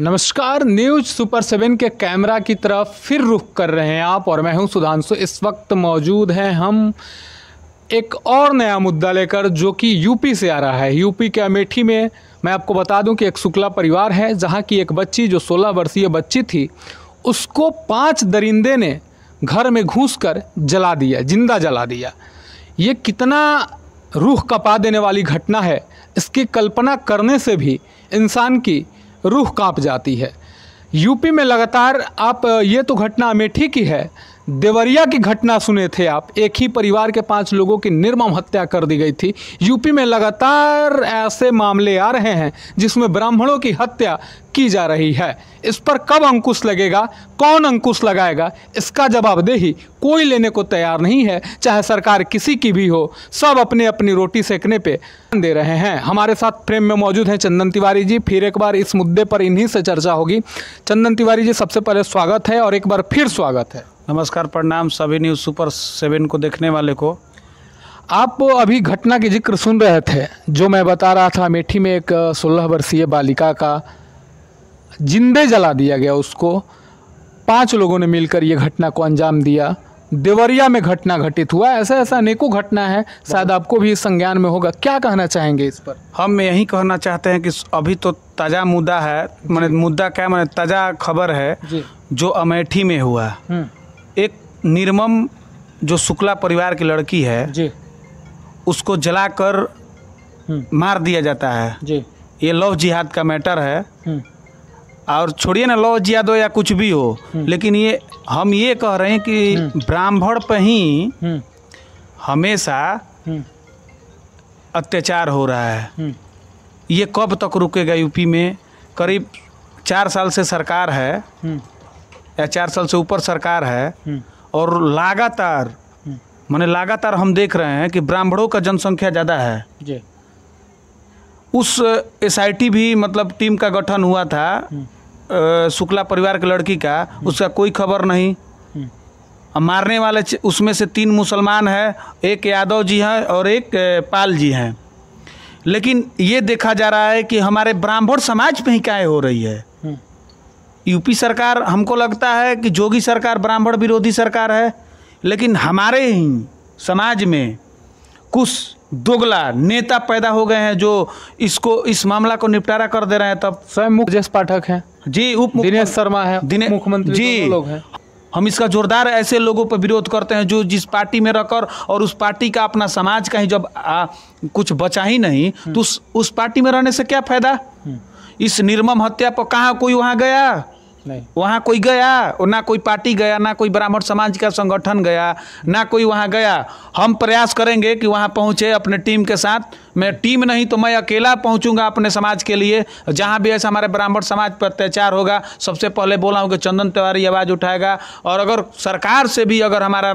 नमस्कार news super seven के camera की तरफ फिर रुख कर रहे हैं आप और मैं हूं सुधांशु इस वक्त मौजूद हैं हम एक और नया मुद्दा लेकर जो कि यूपी से आ रहा है यूपी के अमेठी में मैं आपको बता दूं कि एक शुक्ला परिवार है जहां की एक बच्ची जो 16 वर्षीय बच्ची थी उसको पांच दरिंदे ने घर में घूस कर जला दिया जिंदा जला दिया ये कितना रूह कपा देने वाली घटना है इसकी कल्पना करने से भी इंसान की रूह कांप जाती है यूपी में लगातार आप ये तो घटना अमेठी की है देवरिया की घटना सुने थे आप एक ही परिवार के पांच लोगों की निर्मम हत्या कर दी गई थी यूपी में लगातार ऐसे मामले आ रहे हैं जिसमें ब्राह्मणों की हत्या की जा रही है इस पर कब अंकुश लगेगा कौन अंकुश लगाएगा इसका जवाबदेही कोई लेने को तैयार नहीं है चाहे सरकार किसी की भी हो सब अपने अपनी रोटी सेकने पे दे रहे हैं हमारे साथ फ्रेम में मौजूद हैं चंदन तिवारी जी फिर एक बार इस मुद्दे पर इन्हीं से चर्चा होगी चंदन तिवारी जी सबसे पहले स्वागत है और एक बार फिर स्वागत है नमस्कार प्रणाम सभी न्यूज़ सुपर सेवन को देखने वाले को आप अभी घटना के जिक्र सुन रहे थे जो मैं बता रहा था अमेठी में एक सोलह वर्षीय बालिका का जिंदे जला दिया गया उसको पांच लोगों ने मिलकर ये घटना को अंजाम दिया देवरिया में घटना घटित हुआ ऐसा ऐसा अनेकों घटना है शायद आपको भी संज्ञान में होगा क्या कहना चाहेंगे इस पर हम यही कहना चाहते हैं कि अभी तो ताज़ा मुद्दा है मैंने मुद्दा क्या मैंने ताज़ा खबर है जो अमेठी में हुआ हम्म। एक निर्मम जो शुक्ला परिवार की लड़की है जी उसको जलाकर हम्म। मार दिया जाता है जी ये लव जिहाद का मैटर है हम्म। और छोड़िए ना लव जिहाद हो या कुछ भी हो हम्म। लेकिन ये हम ये कह रहे हैं कि ब्राह्मण पर ही हमेशा अत्याचार हो रहा है ये कब तक रुकेगा यूपी में करीब चार साल से सरकार है या चार साल से ऊपर सरकार है हम्म। और लगातार मैंने हम्म। लगातार हम देख रहे हैं कि ब्राह्मणों का जनसंख्या ज़्यादा है जी उस एसआईटी भी मतलब टीम का गठन हुआ था हम्म। शुक्ला परिवार के लड़की का उसका कोई खबर नहीं मारने वाले उसमें से तीन मुसलमान हैं एक यादव जी हैं और एक पाल जी हैं लेकिन ये देखा जा रहा है कि हमारे ब्राह्मण समाज में ही क्या हो रही है यूपी सरकार हमको लगता है कि जोगी सरकार ब्राह्मण विरोधी सरकार है लेकिन हमारे ही समाज में कुछ दोगला नेता पैदा हो गए हैं जो इसको इस मामला को निपटारा कर दे रहे हैं तब स्वयं मुकेश पाठक हैं जी उप दिनेश शर्मा है दिनेश मुख्यमंत्री जी लोग हैं हम इसका जोरदार ऐसे लोगों पर विरोध करते हैं जो जिस पार्टी में रहकर और उस पार्टी का अपना समाज का ही जब आ, कुछ बचा ही नहीं तो उस उस पार्टी में रहने से क्या फायदा हम्म। इस निर्मम हत्या पर कहाँ कोई वहाँ गया वहाँ कोई गया ना कोई पार्टी गया ना कोई ब्राह्मण समाज का संगठन गया ना कोई वहाँ गया हम प्रयास करेंगे कि वहाँ पहुँचे अपने टीम के साथ मैं टीम नहीं तो मैं अकेला पहुँचूंगा अपने समाज के लिए जहाँ भी ऐसा हमारे ब्राह्मण समाज पर अत्याचार होगा सबसे पहले बोला हूँ कि चंदन तिवारी आवाज़ उठाएगा और अगर सरकार से भी अगर हमारा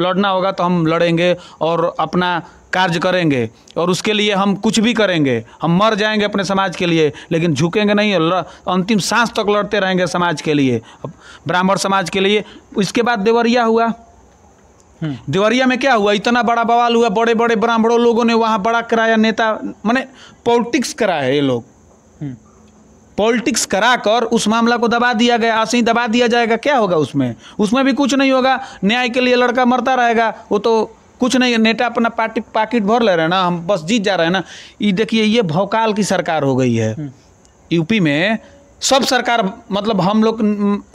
लड़ना होगा तो हम लड़ेंगे और अपना कार्य करेंगे और उसके लिए हम कुछ भी करेंगे हम मर जाएंगे अपने समाज के लिए लेकिन झुकेंगे नहीं अंतिम सांस तक लड़ते रहेंगे समाज के लिए ब्राह्मण समाज के लिए इसके बाद देवरिया हुआ हम्म। देवरिया में क्या हुआ इतना बड़ा बवाल हुआ बड़े बड़े ब्राह्मणों लोगों ने वहाँ बड़ा कराया नेता मैंने पॉलिटिक्स कराया ये लोग हम्म। पॉलिटिक्स कराकर उस मामला को दबा दिया गया ऐसे ही दबा दिया जाएगा क्या होगा उसमें उसमें भी कुछ नहीं होगा न्याय के लिए लड़का मरता रहेगा वो तो कुछ नहीं नेता अपना पार्टी पाकिट भर ले रहे हैं ना हम बस जीत जा रहे हैं ना ये देखिए ये भौकाल की सरकार हो गई है हम्म। यूपी में सब सरकार मतलब हम लोग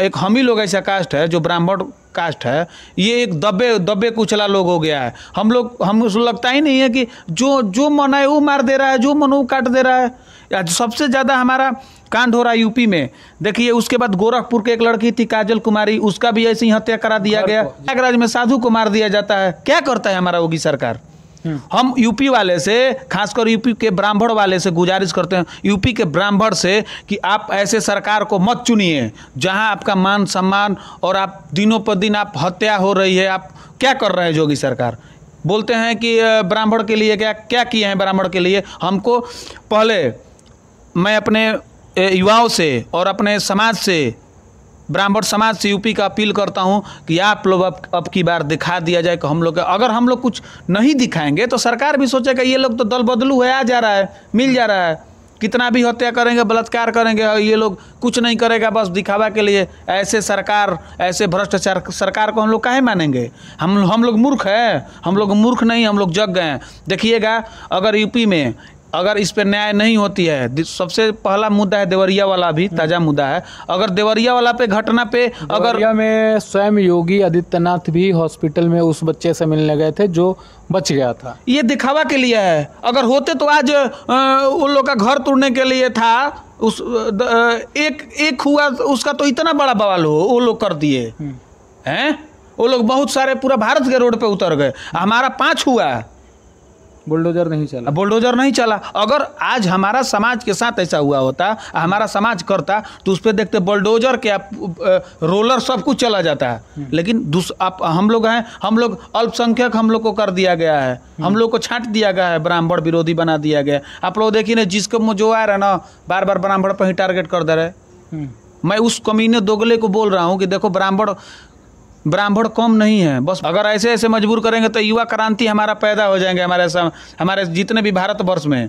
एक हम ही लोग ऐसा कास्ट है जो ब्राह्मण कास्ट है ये एक दबे दबे कुचला लोग हो गया है हम लोग हम उसको लगता ही नहीं है कि जो जो मन है वो मार दे रहा है जो मन वो काट दे रहा है सबसे ज़्यादा हमारा कांड हो रहा है यूपी में देखिए उसके बाद गोरखपुर के एक लड़की थी काजल कुमारी उसका भी ऐसी हत्या करा दिया गया प्रयागराज में साधु को मार दिया जाता है क्या करता है हमारा योगी सरकार हम यूपी वाले से खासकर यूपी के ब्राह्मण वाले से गुजारिश करते हैं यूपी के ब्राह्मण से कि आप ऐसे सरकार को मत चुनिए जहां आपका मान सम्मान और आप दिनों पर दिन आप हत्या हो रही है आप क्या कर रहे हैं जोगी सरकार बोलते हैं कि ब्राह्मण के लिए क्या क्या किए हैं ब्राह्मण के लिए हमको पहले मैं अपने युवाओं से और अपने समाज से ब्राह्मण समाज से यूपी का अपील करता हूँ कि आप लोग अब अब की बार दिखा दिया जाए कि हम लोग अगर हम लोग कुछ नहीं दिखाएंगे तो सरकार भी सोचेगा ये लोग तो दल बदलू है आ जा रहा है मिल जा रहा है कितना भी हत्या करेंगे बलात्कार करेंगे ये लोग कुछ नहीं करेगा बस दिखावा के लिए ऐसे सरकार ऐसे भ्रष्टाचार सरकार को हम लोग काहे मानेंगे हम हम लोग मूर्ख हैं हम लोग मूर्ख नहीं हम लोग जग गए हैं देखिएगा अगर यूपी में अगर इस पर न्याय नहीं होती है सबसे पहला मुद्दा है देवरिया वाला भी ताज़ा मुद्दा है अगर देवरिया वाला पे घटना पे अगर में स्वयं योगी आदित्यनाथ भी हॉस्पिटल में उस बच्चे से मिलने गए थे जो बच गया था ये दिखावा के लिए है अगर होते तो आज उन लोग का घर तोड़ने के लिए था उस एक एक हुआ उसका तो इतना बड़ा बवाल हो वो लोग कर दिए हम्म। हैं वो लोग बहुत सारे पूरा भारत के रोड पे उतर गए हमारा पांच हुआ है बुलडोजर नहीं चला बुलडोजर नहीं चला अगर आज हमारा समाज के साथ ऐसा हुआ होता हमारा समाज करता तो उस पर देखते बुलडोजर के आप रोलर सब कुछ चला जाता है हम्म। लेकिन आप हम लोग हैं हम लोग अल्पसंख्यक हम लोग को कर दिया गया है हम्म। हम लोग को छाट दिया गया है ब्राह्मण विरोधी बना दिया गया आप लोग देखिए ना जिसको मुझे आ रहा है ना बार बार ब्राह्मण पर ही टारगेट कर दे रहे हम्म। मैं उस कमीने दोगले को बोल रहा हूँ कि देखो ब्राह्मण ब्राह्मण कम नहीं है बस अगर ऐसे ऐसे मजबूर करेंगे तो युवा क्रांति हमारा पैदा हो जाएंगे हमारे सम, हमारे जितने भी भारतवर्ष में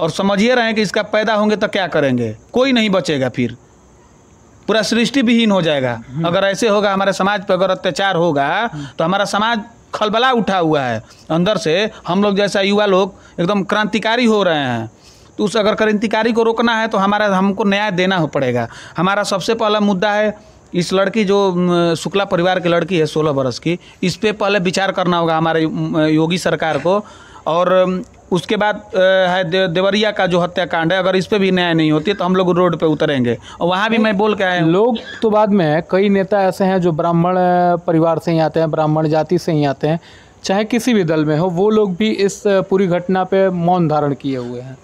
और समझिए रहे हैं कि इसका पैदा होंगे तो क्या करेंगे कोई नहीं बचेगा फिर पूरा सृष्टि विहीन हो जाएगा अगर ऐसे होगा हमारे समाज पर अगर अत्याचार होगा तो हमारा समाज खलबला उठा हुआ है अंदर से हम लोग जैसा युवा लोग एकदम क्रांतिकारी हो रहे हैं तो उस अगर क्रांतिकारी को रोकना है तो हमारा हमको न्याय देना हो पड़ेगा हमारा सबसे पहला मुद्दा है इस लड़की जो शुक्ला परिवार की लड़की है सोलह बरस की इस पर पहले विचार करना होगा हमारे योगी सरकार को और उसके बाद है दे, देवरिया का जो हत्याकांड है अगर इस पर भी न्याय नहीं होती तो हम लोग रोड पे उतरेंगे और वहाँ भी मैं बोल के आया लोग तो बाद में कई नेता ऐसे हैं जो ब्राह्मण परिवार से ही आते हैं ब्राह्मण जाति से ही आते हैं चाहे किसी भी दल में हो वो लोग भी इस पूरी घटना पे मौन धारण किए हुए हैं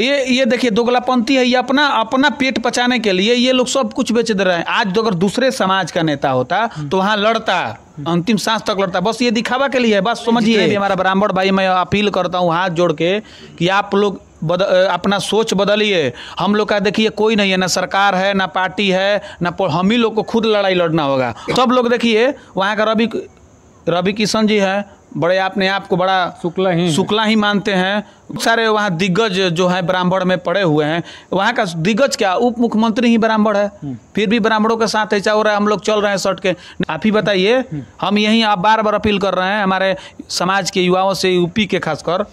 ये ये देखिए दोगलापंथी है ये अपना अपना पेट पचाने के लिए ये लोग सब कुछ बेच दे रहे हैं आज तो अगर दूसरे समाज का नेता होता तो वहाँ लड़ता अंतिम सांस तक लड़ता बस ये दिखावा के लिए है बस समझिए हमारा ब्राह्मण भाई मैं अपील करता हूँ हाथ जोड़ के कि आप लोग बद, अपना सोच बदलिए हम लोग का देखिए कोई नहीं है ना सरकार है ना पार्टी है ना हम ही लोग को खुद लड़ाई लड़ना होगा सब लोग देखिए वहाँ का रवि रवि किशन जी हैं बड़े आपने आपको बड़ा शुक्ला ही शुक्ला ही मानते हैं सारे वहाँ दिग्गज जो है ब्राह्मण में पड़े हुए हैं वहाँ का दिग्गज क्या उप मुख्यमंत्री ही ब्राह्मण है हम्म। फिर भी ब्राह्मणों के साथ ऐसा हो रहा है हम लोग चल रहे हैं शर्ट के आप ही बताइए हम्म। हम यही आप बार बार अपील कर रहे हैं हमारे समाज के युवाओं से यूपी के खासकर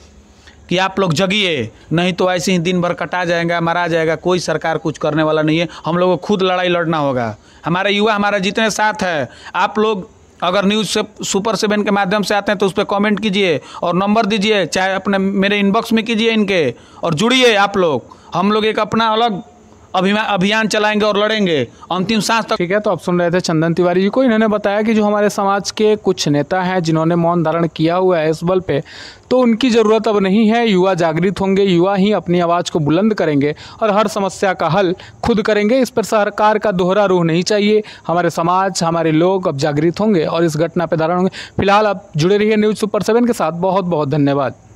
कि आप लोग जगिए नहीं तो ऐसे ही दिन भर कटा जाएगा मरा जाएगा कोई सरकार कुछ करने वाला नहीं है हम लोग को खुद लड़ाई लड़ना होगा हमारे युवा हमारा जितने साथ है आप लोग अगर न्यूज़ से सुपर सेवन के माध्यम से आते हैं तो उस पर कॉमेंट कीजिए और नंबर दीजिए चाहे अपने मेरे इनबॉक्स में कीजिए इनके और जुड़िए आप लोग हम लोग एक अपना अलग अभियान चलाएंगे और लड़ेंगे अंतिम सांस तक ठीक है तो आप सुन रहे थे चंदन तिवारी जी को इन्होंने बताया कि जो हमारे समाज के कुछ नेता हैं जिन्होंने मौन धारण किया हुआ है इस बल पे तो उनकी ज़रूरत अब नहीं है युवा जागृत होंगे युवा ही अपनी आवाज़ को बुलंद करेंगे और हर समस्या का हल खुद करेंगे इस पर सरकार का दोहरा रूह नहीं चाहिए हमारे समाज हमारे लोग अब जागृत होंगे और इस घटना पर धारण होंगे फिलहाल आप जुड़े रहिए न्यूज़ सुपर सेवन के साथ बहुत बहुत धन्यवाद